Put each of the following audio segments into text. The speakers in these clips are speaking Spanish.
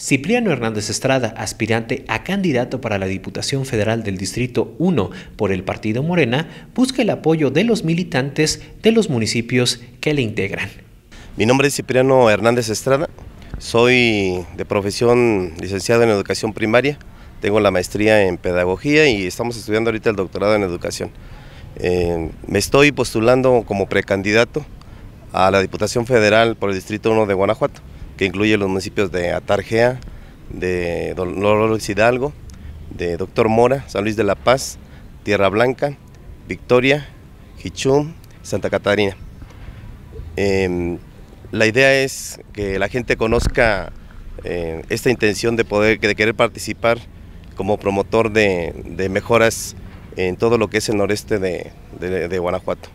Cipriano Hernández Estrada, aspirante a candidato para la Diputación Federal del Distrito 1 por el Partido Morena, busca el apoyo de los militantes de los municipios que le integran. Mi nombre es Cipriano Hernández Estrada, soy de profesión licenciado en educación primaria, tengo la maestría en pedagogía y estamos estudiando ahorita el doctorado en educación. Eh, me estoy postulando como precandidato a la Diputación Federal por el Distrito 1 de Guanajuato que incluye los municipios de Atarjea, de Dolores Hidalgo, de Doctor Mora, San Luis de la Paz, Tierra Blanca, Victoria, Hichum, Santa Catarina. Em, la idea es que la gente conozca eh, esta intención de poder, de querer participar como promotor de, mejoras en todo lo que es el noreste de Guanajuato.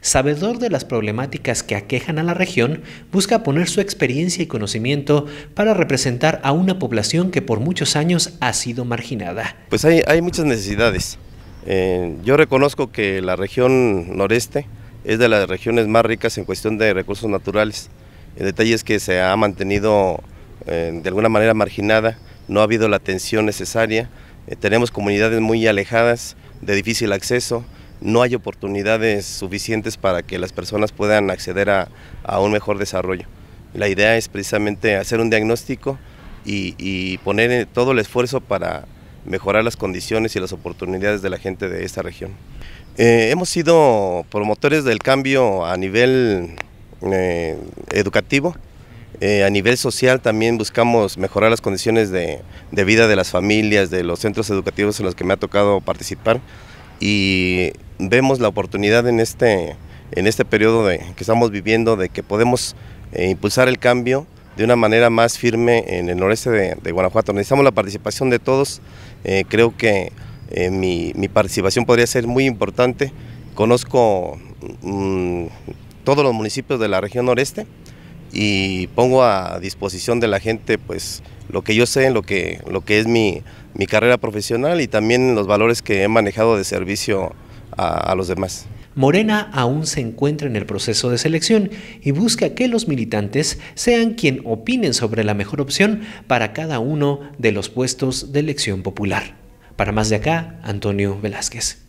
Sabedor de las problemáticas que aquejan a la región, busca poner su experiencia y conocimiento para representar a una población que por muchos años ha sido marginada. Pues hay, muchas necesidades. Eh, yo reconozco que la región noreste es de las regiones más ricas en cuestión de recursos naturales. El detalle es que se ha mantenido eh, de alguna manera marginada, no ha habido la atención necesaria. Eh, tenemos comunidades muy alejadas, de difícil acceso, no hay oportunidades suficientes para que las personas puedan acceder a, un mejor desarrollo. La idea es precisamente hacer un diagnóstico y, poner eh, todo el esfuerzo para mejorar las condiciones y las oportunidades de la gente de esta región. Eh, hemos sido promotores del cambio a nivel eh, educativo, a nivel social también buscamos mejorar las condiciones de, de vida de las familias, de los centros educativos en los que me ha tocado participar y vemos la oportunidad en este, en este periodo de, que estamos viviendo de que podemos eh, impulsar el cambio de una manera más firme en el noreste de, Guanajuato. Necesitamos la participación de todos. Eh, creo que eh, mi, participación podría ser muy importante. Conozco mm, todos los municipios de la región noreste y pongo a disposición de la gente pues lo que yo sé, lo que, lo que es mi, mi carrera profesional y también los valores que he manejado de servicio a, los demás. Morena aún se encuentra en el proceso de selección y busca que los militantes sean quien opinen sobre la mejor opción para cada uno de los puestos de elección popular. Para más de acá, Antonio Velázquez.